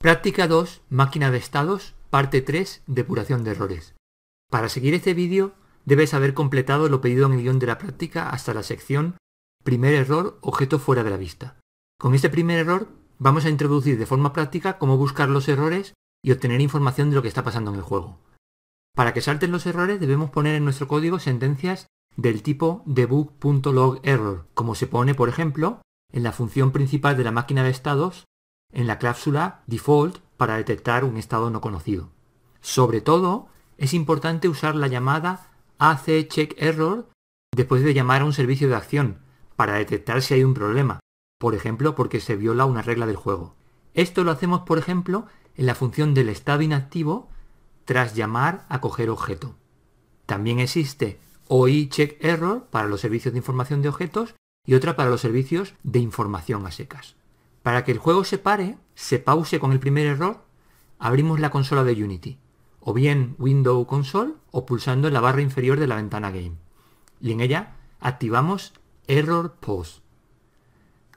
Práctica 2, máquina de estados, parte 3, depuración de errores. Para seguir este vídeo, debes haber completado lo pedido en el guión de la práctica hasta la sección Primer error, objeto fuera de la vista. Con este primer error, vamos a introducir de forma práctica cómo buscar los errores y obtener información de lo que está pasando en el juego. Para que salten los errores, debemos poner en nuestro código sentencias del tipo debug.logError, como se pone, por ejemplo, en la función principal de la máquina de estados en la cláusula default para detectar un estado no conocido. Sobre todo, es importante usar la llamada AC check error después de llamar a un servicio de acción para detectar si hay un problema, por ejemplo porque se viola una regla del juego. Esto lo hacemos, por ejemplo, en la función del estado inactivo tras llamar a coger objeto. También existe OI check error para los servicios de información de objetos y otra para los servicios de información a secas. Para que el juego se pare, se pause con el primer error, abrimos la consola de Unity, o bien Window Console o pulsando en la barra inferior de la ventana Game. Y en ella activamos Error Pause.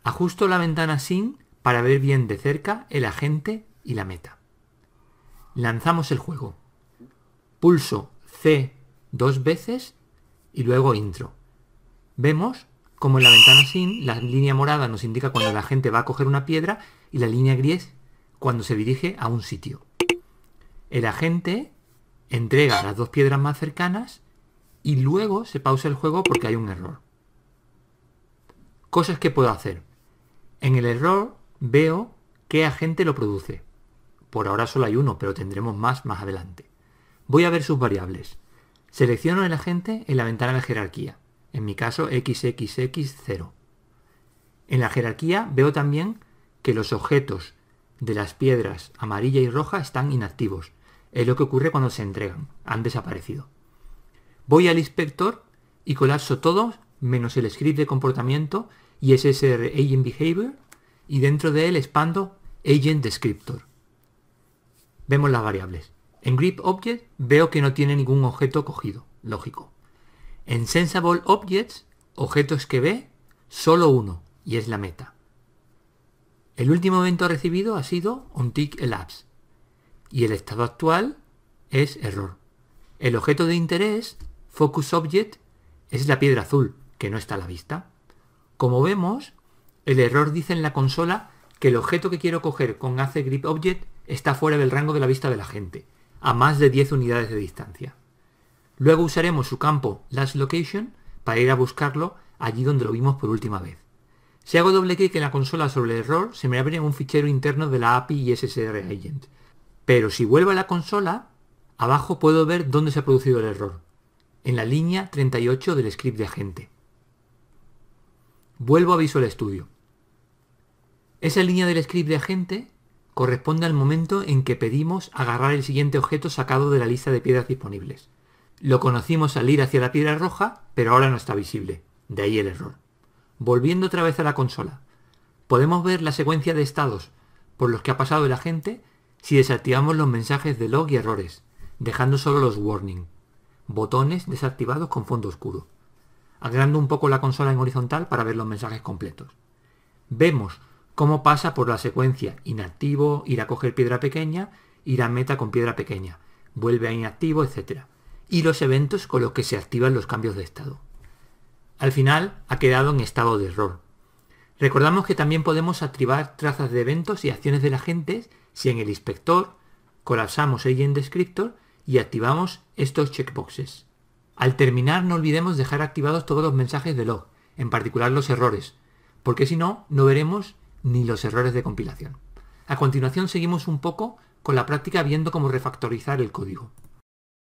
Ajusto la ventana Sin para ver bien de cerca el agente y la meta. Lanzamos el juego. Pulso C dos veces y luego intro. Vemos como en la ventana sin, la línea morada nos indica cuando la gente va a coger una piedra y la línea gris cuando se dirige a un sitio. El agente entrega las dos piedras más cercanas y luego se pausa el juego porque hay un error. Cosas que puedo hacer. En el error veo qué agente lo produce. Por ahora solo hay uno, pero tendremos más más adelante. Voy a ver sus variables. Selecciono el agente en la ventana de jerarquía en mi caso XXX0. En la jerarquía veo también que los objetos de las piedras amarilla y roja están inactivos. Es lo que ocurre cuando se entregan, han desaparecido. Voy al inspector y colapso todo menos el script de comportamiento y SSR Agent Behavior y dentro de él expando Agent Descriptor. Vemos las variables. En Grip Object veo que no tiene ningún objeto cogido, lógico. En Sensible Objects, objetos que ve, solo uno, y es la meta. El último evento recibido ha sido tick Elapse, y el estado actual es error. El objeto de interés, Focus Object, es la piedra azul, que no está a la vista. Como vemos, el error dice en la consola que el objeto que quiero coger con Hace Grip Object está fuera del rango de la vista de la gente, a más de 10 unidades de distancia. Luego usaremos su campo Last Location para ir a buscarlo allí donde lo vimos por última vez. Si hago doble clic en la consola sobre el error, se me abre un fichero interno de la API y SSR Agent. Pero si vuelvo a la consola, abajo puedo ver dónde se ha producido el error, en la línea 38 del script de agente. Vuelvo a Visual Studio. Esa línea del script de agente corresponde al momento en que pedimos agarrar el siguiente objeto sacado de la lista de piedras disponibles. Lo conocimos al ir hacia la piedra roja, pero ahora no está visible. De ahí el error. Volviendo otra vez a la consola, podemos ver la secuencia de estados por los que ha pasado el agente si desactivamos los mensajes de log y errores, dejando solo los warning, botones desactivados con fondo oscuro, agrando un poco la consola en horizontal para ver los mensajes completos. Vemos cómo pasa por la secuencia inactivo, ir a coger piedra pequeña, ir a meta con piedra pequeña, vuelve a inactivo, etc y los eventos con los que se activan los cambios de estado. Al final ha quedado en estado de error. Recordamos que también podemos activar trazas de eventos y acciones de la gente si en el inspector colapsamos el en descriptor y activamos estos checkboxes. Al terminar no olvidemos dejar activados todos los mensajes de log, en particular los errores, porque si no, no veremos ni los errores de compilación. A continuación seguimos un poco con la práctica viendo cómo refactorizar el código.